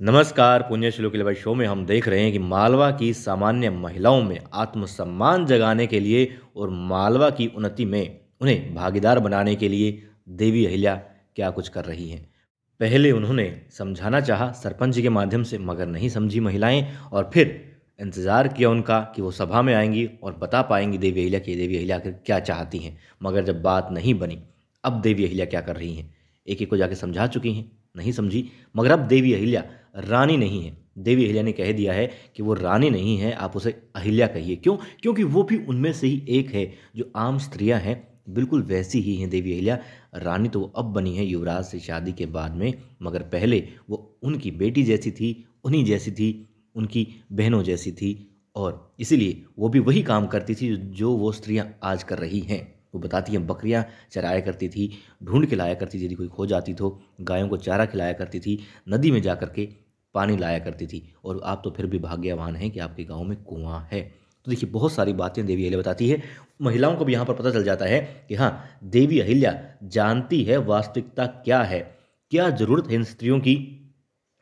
नमस्कार पुण्य श्लोक शो में हम देख रहे हैं कि मालवा की सामान्य महिलाओं में आत्मसम्मान जगाने के लिए और मालवा की उन्नति में उन्हें भागीदार बनाने के लिए देवी अहिल्या क्या कुछ कर रही हैं पहले उन्होंने समझाना चाहा सरपंच के माध्यम से मगर नहीं समझी महिलाएं और फिर इंतज़ार किया उनका कि वो सभा में आएंगी और बता पाएंगी देवी अहिल्या की देवी अहिल्या आखिर क्या चाहती हैं मगर जब बात नहीं बनी अब देवी अहिल्या क्या कर रही हैं एक एक को जाके समझा चुकी हैं नहीं समझी मगर अब देवी अहिल्या रानी नहीं है देवी अहिल्या ने कह दिया है कि वो रानी नहीं है आप उसे अहिल्या कहिए क्यों क्योंकि वो भी उनमें से ही एक है जो आम स्त्रियां हैं बिल्कुल वैसी ही हैं देवी अहिल्या रानी तो अब बनी है युवराज से शादी के बाद में मगर पहले वो उनकी बेटी जैसी थी उन्हीं जैसी थी उनकी बहनों जैसी थी और इसीलिए वो भी वही काम करती थी जो वो स्त्रियां आज कर रही हैं वो बताती हैं बकरियाँ चराया करती थी ढूंढ के लाया करती थी यदि कोई खो जाती तो गायों को चारा खिलाया करती थी नदी में जा कर के पानी लाया करती थी और आप तो फिर भी भाग्यवान हैं कि आपके गाँव में कुआँ है तो देखिए बहुत सारी बातें देवी अहिल्या बताती है महिलाओं को भी यहाँ पर पता चल जाता है कि हाँ देवी अहिल्या जानती है वास्तविकता क्या है क्या ज़रूरत है इन स्त्रियों की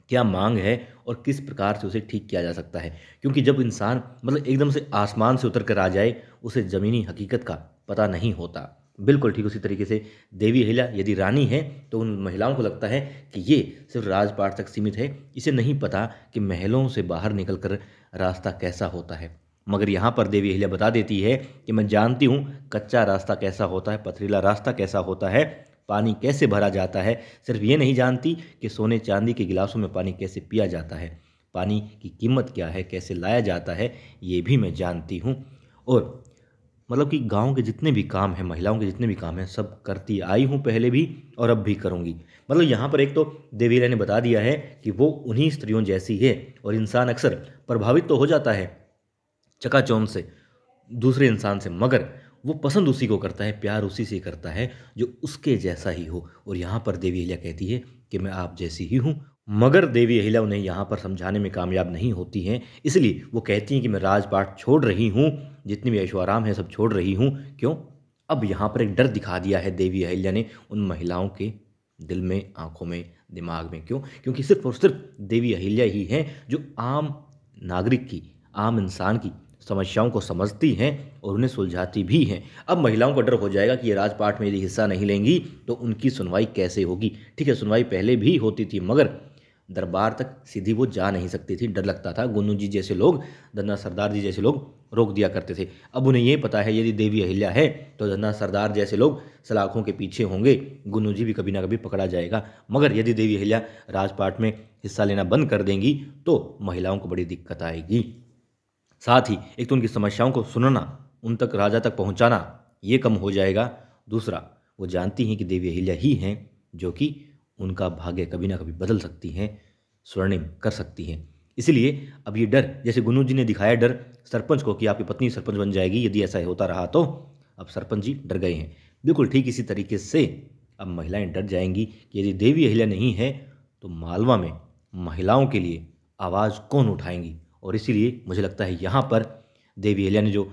क्या मांग है और किस प्रकार से उसे ठीक किया जा सकता है क्योंकि जब इंसान मतलब एकदम से आसमान से उतर कर आ जाए उसे ज़मीनी हकीकत का पता नहीं होता बिल्कुल ठीक उसी तरीके से देवी अहिल्या यदि रानी है तो उन महिलाओं को लगता है कि ये सिर्फ राजपाट तक सीमित है इसे नहीं पता कि महलों से बाहर निकलकर रास्ता कैसा होता है मगर यहाँ पर देवी अहिल्या बता देती है कि मैं जानती हूँ कच्चा रास्ता कैसा होता है पथरीला रास्ता कैसा होता है पानी कैसे भरा जाता है सिर्फ ये नहीं जानती कि सोने चांदी के गिलासों में पानी कैसे पिया जाता है पानी की कीमत क्या है कैसे लाया जाता है ये भी मैं जानती हूँ और मतलब कि गांव के जितने भी काम हैं महिलाओं के जितने भी काम हैं सब करती आई हूँ पहले भी और अब भी करूँगी मतलब यहाँ पर एक तो देवीरा ने बता दिया है कि वो उन्हीं स्त्रियों जैसी है और इंसान अक्सर प्रभावित तो हो जाता है चकाचौंध से दूसरे इंसान से मगर वो पसंद उसी को करता है प्यार उसी से करता है जो उसके जैसा ही हो और यहाँ पर देवी अहिल्या कहती है कि मैं आप जैसी ही हूँ मगर देवी अहिल्या उन्हें यहाँ पर समझाने में कामयाब नहीं होती हैं इसलिए वो कहती हैं कि मैं राजपाट छोड़ रही हूँ जितनी भी ऐशो आराम है सब छोड़ रही हूँ क्यों अब यहाँ पर एक डर दिखा दिया है देवी अहिल्या ने उन महिलाओं के दिल में आंखों में दिमाग में क्यों क्योंकि सिर्फ और सिर्फ देवी अहिल्या ही हैं जो आम नागरिक की आम इंसान की समस्याओं को समझती हैं और उन्हें सुलझाती भी हैं अब महिलाओं को डर हो जाएगा कि ये राजपाठ में यदि हिस्सा नहीं लेंगी तो उनकी सुनवाई कैसे होगी ठीक है सुनवाई पहले भी होती थी मगर दरबार तक सीधी वो जा नहीं सकती थी डर लगता था गुन्नू जी जैसे लोग धन्ना सरदार जी जैसे लोग रोक दिया करते थे अब उन्हें ये पता है यदि देवी अहिल्या है तो धन्ना सरदार जैसे लोग सलाखों के पीछे होंगे गुन्नू जी भी कभी ना कभी पकड़ा जाएगा मगर यदि देवी अहिल्या राजपाट में हिस्सा लेना बंद कर देंगी तो महिलाओं को बड़ी दिक्कत आएगी साथ ही एक तो उनकी समस्याओं को सुनना उन तक राजा तक पहुँचाना ये कम हो जाएगा दूसरा वो जानती हैं कि देवी अहिल्या ही हैं जो कि उनका भाग्य कभी ना कभी बदल सकती हैं स्वर्णिम कर सकती हैं इसलिए अब ये डर जैसे गुनू जी ने दिखाया डर सरपंच को कि आपकी पत्नी सरपंच बन जाएगी यदि ऐसा होता रहा तो अब सरपंच जी डर गए हैं बिल्कुल ठीक इसी तरीके से अब महिलाएं डर जाएंगी कि यदि देवी अहिल्या नहीं है तो मालवा में महिलाओं के लिए आवाज़ कौन उठाएंगी और इसीलिए मुझे लगता है यहाँ पर देवी अहिल्या ने जो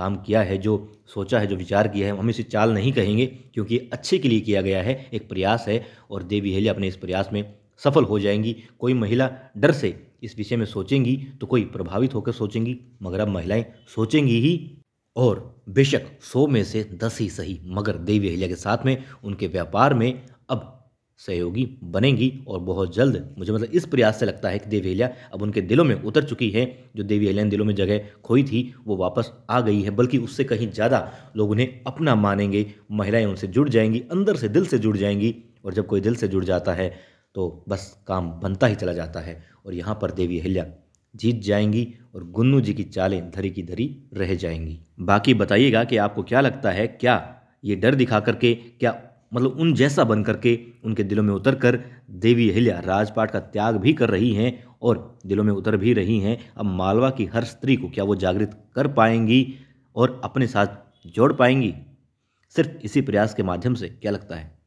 काम किया है जो सोचा है जो विचार किया है हम इसे चाल नहीं कहेंगे क्योंकि अच्छे के लिए किया गया है एक प्रयास है और देवी हेले अपने इस प्रयास में सफल हो जाएंगी कोई महिला डर से इस विषय में सोचेंगी तो कोई प्रभावित होकर सोचेंगी मगर अब महिलाएं सोचेंगी ही और बेशक सौ में से दस ही सही मगर देवी अहिल्या के साथ में उनके व्यापार में अब सहयोगी बनेंगी और बहुत जल्द मुझे मतलब इस प्रयास से लगता है कि देवी अहल्या अब उनके दिलों में उतर चुकी है जो देवी अहल्या दिलों में जगह खोई थी वो वापस आ गई है बल्कि उससे कहीं ज़्यादा लोग उन्हें अपना मानेंगे महिलाएं उनसे जुड़ जाएंगी अंदर से दिल से जुड़ जाएंगी और जब कोई दिल से जुड़ जाता है तो बस काम बनता ही चला जाता है और यहाँ पर देवी अहल्या जीत जाएंगी और गुन्नू जी की चालें धरी की धरी रह जाएंगी बाकी बताइएगा कि आपको क्या लगता है क्या ये डर दिखा करके क्या मतलब उन जैसा बन करके उनके दिलों में उतर कर देवी अहिल्या राजपाट का त्याग भी कर रही हैं और दिलों में उतर भी रही हैं अब मालवा की हर स्त्री को क्या वो जागृत कर पाएंगी और अपने साथ जोड़ पाएंगी सिर्फ इसी प्रयास के माध्यम से क्या लगता है